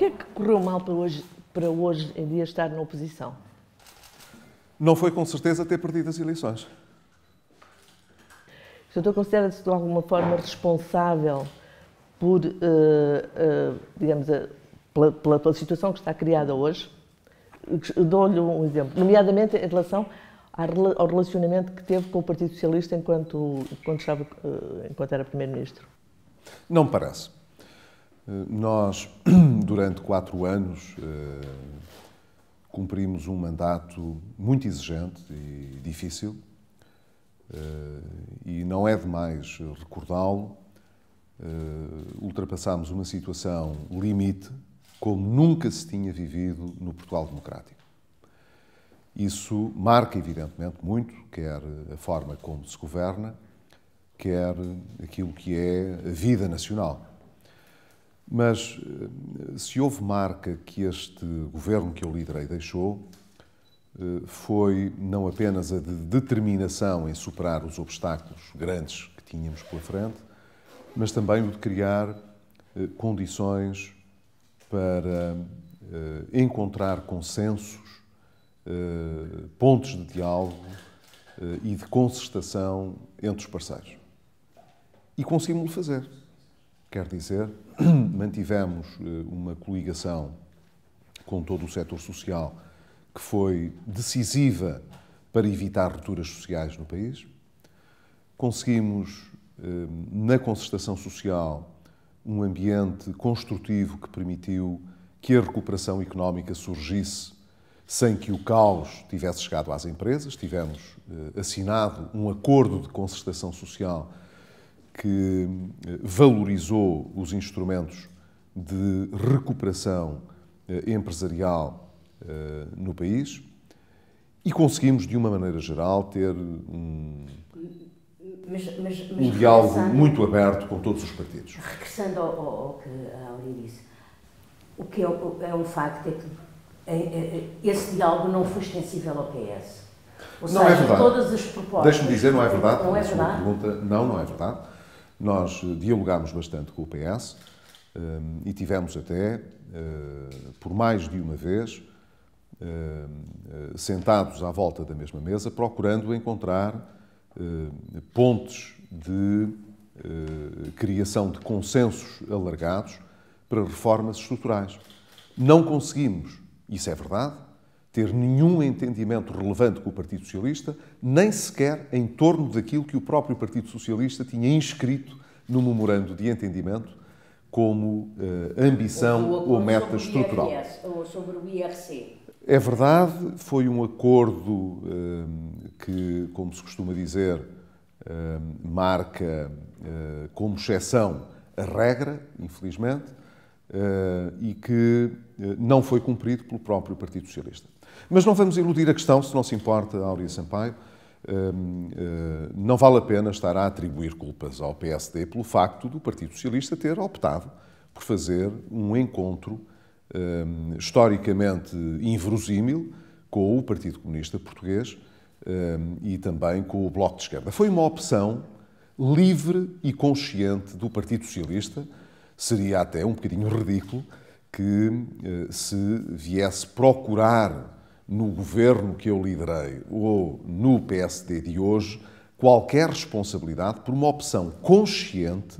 que é que correu mal para hoje, para hoje em dia estar na oposição? Não foi com certeza ter perdido as eleições. O senhor considera-se de alguma forma responsável por, uh, uh, digamos, uh, pela, pela, pela, situação que está criada hoje? Dou-lhe um exemplo, nomeadamente em relação ao relacionamento que teve com o Partido Socialista enquanto, enquanto, estava, enquanto era Primeiro-Ministro. Não me parece. Nós, durante quatro anos, eh, cumprimos um mandato muito exigente e difícil, eh, e não é demais recordá-lo. Eh, Ultrapassámos uma situação limite como nunca se tinha vivido no Portugal Democrático. Isso marca, evidentemente, muito, quer a forma como se governa, quer aquilo que é a vida nacional. Mas eh, se houve marca que este governo que eu liderei deixou, eh, foi não apenas a de determinação em superar os obstáculos grandes que tínhamos pela frente, mas também o de criar eh, condições para encontrar consensos, pontos de diálogo e de concertação entre os parceiros. E conseguimos fazer. Quer dizer, mantivemos eh, uma coligação com todo o setor social que foi decisiva para evitar rupturas sociais no país. Conseguimos, eh, na concertação social, um ambiente construtivo que permitiu que a recuperação económica surgisse sem que o caos tivesse chegado às empresas. Tivemos eh, assinado um acordo de concertação social que eh, valorizou os instrumentos de recuperação eh, empresarial eh, no país e conseguimos, de uma maneira geral, ter um, mas, mas, mas um diálogo muito aberto com todos os partidos. Regressando ao, ao, ao que a Aurea disse, o que é, é um facto é que é, é, é, esse diálogo não foi extensível ao PS. Ou não seja, é verdade. todas as propostas. Deixe-me dizer, não é verdade. Não é verdade. Pergunta, não, não é verdade. Nós eh, dialogámos bastante com o PS eh, e tivemos até, eh, por mais de uma vez, sentados à volta da mesma mesa, procurando encontrar pontos de criação de consensos alargados para reformas estruturais. Não conseguimos, isso é verdade, ter nenhum entendimento relevante com o Partido Socialista, nem sequer em torno daquilo que o próprio Partido Socialista tinha inscrito no memorando de entendimento como uh, ambição ou, ou, meta sobre estrutural. IRS, ou sobre o IRC. É verdade, foi um acordo eh, que, como se costuma dizer, eh, marca um, como exceção a regra, infelizmente, e que eh, não foi cumprido pelo próprio Partido Socialista. Mas não vamos iludir a questão, se não se importa, Áurea Sampaio. Ehm, eh, não vale a pena estar a atribuir culpas ao PSD pelo facto do Partido Socialista ter optado por fazer um encontro ehm, historicamente inverosímil com o Partido Comunista Português ehm, e também com o Bloco de Esquerda. Foi uma opção livre e consciente do Partido Socialista, seria até um bocadinho ridículo que eh, se viesse procurar no governo que eu liderei ou no PSD de hoje qualquer responsabilidade por uma opção consciente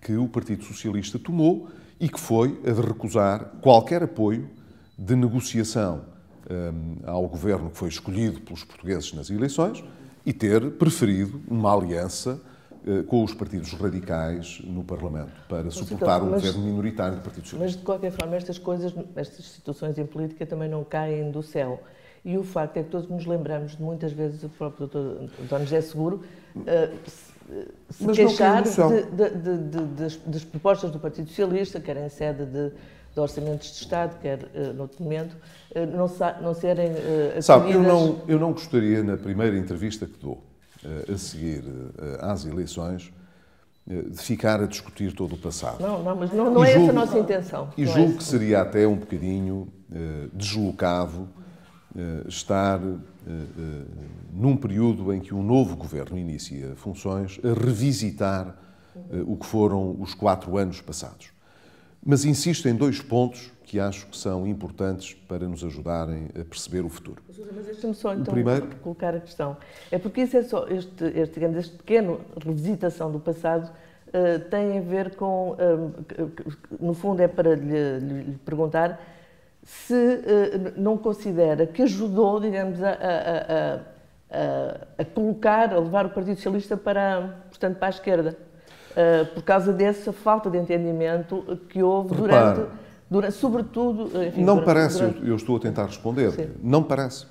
que o Partido Socialista tomou e que foi a de recusar qualquer apoio de negociação um, eh, ao governo que foi escolhido pelos portugueses nas eleições e ter preferido uma aliança eh, com os partidos radicais no Parlamento para mas, suportar então, mas, um governo minoritário do Partido Socialista. Mas, de qualquer forma, estas coisas, estas situações em política também não caem do céu. E o facto é que todos nos lembramos de muitas vezes o próprio Dr. António José Seguro eh, se, mas queixar de, de, de, das, propostas do Partido Socialista, quer em sede de, orçamentos de Estado, quer uh, noutro momento, uh, não, não serem uh, Sabe, eu não, eu não gostaria, na primeira entrevista que dou, eh, a seguir eh, às eleições, eh, de ficar a discutir todo o passado. Não, não, mas não, não é, é julgo, essa a nossa intenção. E julgo é que seria até um bocadinho deslocado estar, num período em que um novo governo inicia funções, a revisitar o que foram os quatro anos passados mas insisto em dois pontos que acho que são importantes para nos ajudarem a perceber o futuro. Mas deixa-me só então primeiro... colocar a questão. É porque isso é só, este, este, digamos, este pequeno revisitação do passado uh, tem a ver com, uh, no fundo é para lhe, lhe perguntar se uh, não considera que ajudou, digamos, a, a, a, a, colocar, a levar o Partido Socialista para, portanto, para a esquerda. Eh, por causa dessa falta de entendimento que houve Repara, durante, durante, sobretudo... Eh, enfim, não durante, parece, durante... eu estou a tentar responder, Sim. não parece.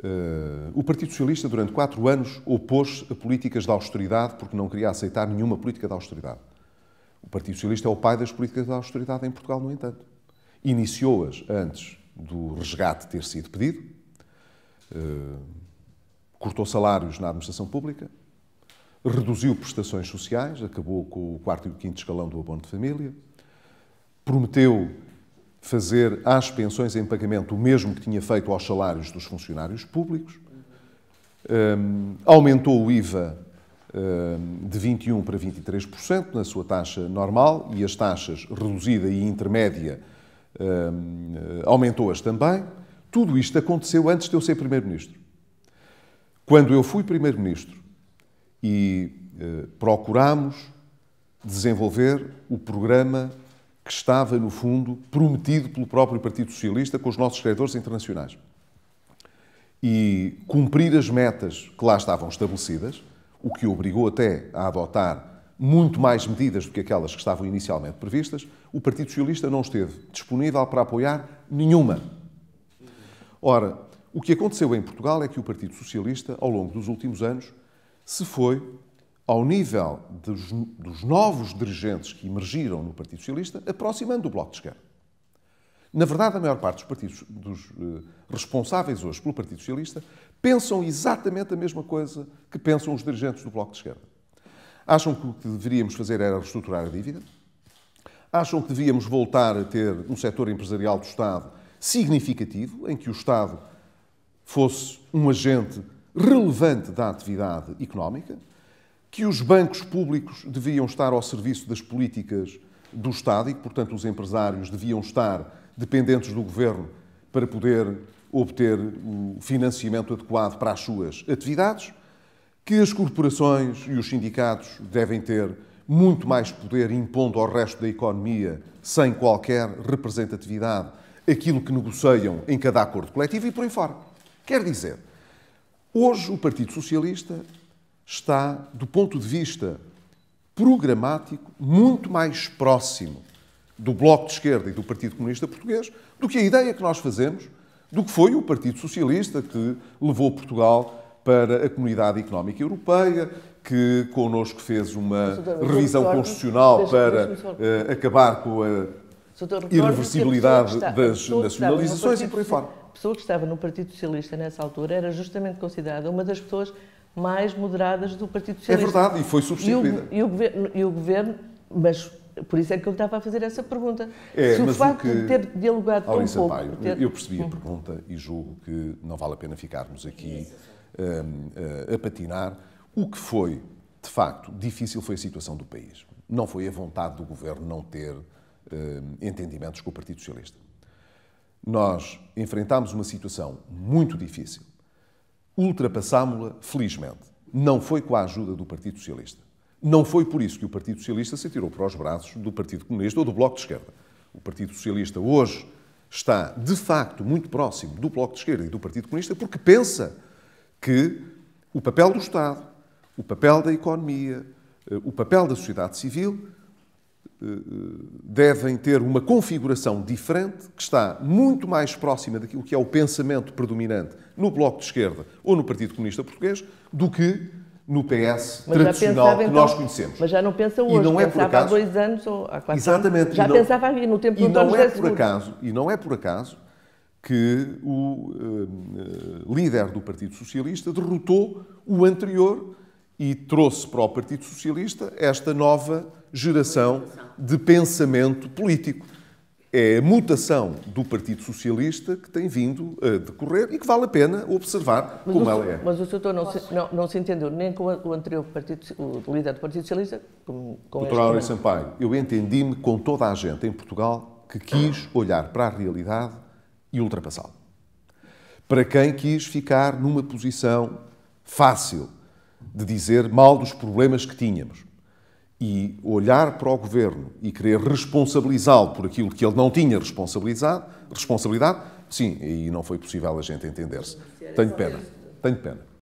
Uh, o Partido Socialista, durante quatro anos, opôs a políticas de austeridade porque não queria aceitar nenhuma política de austeridade. O Partido Socialista é o pai das políticas de austeridade em Portugal, no entanto. Iniciou-as antes do resgate ter sido pedido, uh, cortou salários na administração pública, reduziu prestações sociais, acabou com o quarto e o quinto escalão do abono de família, prometeu fazer às pensões em pagamento o mesmo que tinha feito aos salários dos funcionários públicos, um, aumentou o IVA hum, um, de 21% para 23% na sua taxa normal e as taxas reduzida e intermédia um, aumentou-as também. Tudo isto aconteceu antes de eu ser Primeiro-Ministro. Quando eu fui Primeiro-Ministro, e eh, procuramos desenvolver o programa que estava, no fundo, prometido pelo próprio Partido Socialista com os nossos credores internacionais. E cumprir as metas que lá estavam estabelecidas, o que obrigou até a adotar muito mais medidas do que aquelas que estavam inicialmente previstas, o Partido Socialista não esteve disponível para apoiar nenhuma. Ora, o que aconteceu em Portugal é que o Partido Socialista, ao longo dos últimos anos, se foi ao nível dos, dos, novos dirigentes que emergiram no Partido Socialista, aproximando do Bloco de Esquerda. Na verdade, a maior parte dos partidos dos, eh, responsáveis hoje pelo Partido Socialista pensam exatamente a mesma coisa que pensam os dirigentes do Bloco de Esquerda. Acham que o que deveríamos fazer era reestruturar a dívida, acham que devíamos voltar a ter um setor empresarial do Estado significativo, em que o Estado fosse um agente relevante da atividade económica, que os bancos públicos deviam estar ao serviço das políticas do Estado e que, portanto, os empresários deviam estar dependentes do governo para poder obter o financiamento adequado para as suas atividades, que as corporações e os sindicatos devem ter muito mais poder impondo ao resto da economia, sem qualquer representatividade, aquilo que negociam em cada acordo coletivo e por aí fora. Quer dizer, Hoje, o Partido Socialista está, do ponto de vista programático, muito mais próximo do Bloco de Esquerda e do Partido Comunista Português do que a ideia que nós fazemos do que foi o Partido Socialista que levou Portugal para a Comunidade Económica Europeia, que connosco fez uma revisão constitucional para eh, acabar com a irreversibilidade das nacionalizações e por aí fora pessoa que estava no Partido Socialista nessa altura era justamente considerada uma das pessoas mais moderadas do Partido é Socialista. É verdade, e foi substituída. E o, e o, governo, e o governo, mas por isso é que eu estava a fazer essa pergunta. É, Se o facto o que... de ter dialogado com um pouco... Sampaio, ter... Eu percebi a hum. pergunta e julgo que não vale a pena ficarmos aqui é um, eh, a patinar. O que foi, de facto, difícil foi a situação do país. Não foi a vontade do governo não ter hum, entendimentos com o Partido Socialista. Nós enfrentámos uma situação muito difícil. Ultrapassámo-la, felizmente. Não foi com a ajuda do Partido Socialista. Não foi por isso que o Partido Socialista se tirou para os braços do Partido Comunista ou do Bloco de Esquerda. O Partido Socialista hoje está, de facto, muito próximo do Bloco de Esquerda e do Partido Comunista porque pensa que o papel do Estado, o papel da economia, eh, o papel da sociedade civil devem ter uma configuração diferente, que está muito mais próxima daquilo que é o pensamento predominante no Bloco de Esquerda ou no Partido Comunista Português, do que no PS mas tradicional pensava, que então, nós conhecemos. Mas já não pensa hoje, e não é pensava por acaso, há dois anos ou há quatro exatamente, anos. Já não, pensava no tempo do e não é por acaso E não é por acaso que o uh, líder do Partido Socialista derrotou o anterior e trouxe para o Partido Socialista esta nova geração de pensamento político. É a mutação do Partido Socialista que tem vindo a decorrer e que vale a pena observar mas como ela é. Mas o doutor não se, não, não se entendeu nem com o anterior partido, o líder do Partido Socialista, com com Doutor Áureo Sampaio, eu entendi-me com toda a gente em Portugal que quis olhar para a realidade e ultrapassá-la. Para quem quis ficar numa posição fácil, de dizer mal dos problemas que tínhamos. E olhar para o governo e querer responsabilizá-lo por aquilo que ele não tinha responsabilidade, responsabilidade sim, aí não foi possível a gente entender-se. Tenho pena, tenho pena.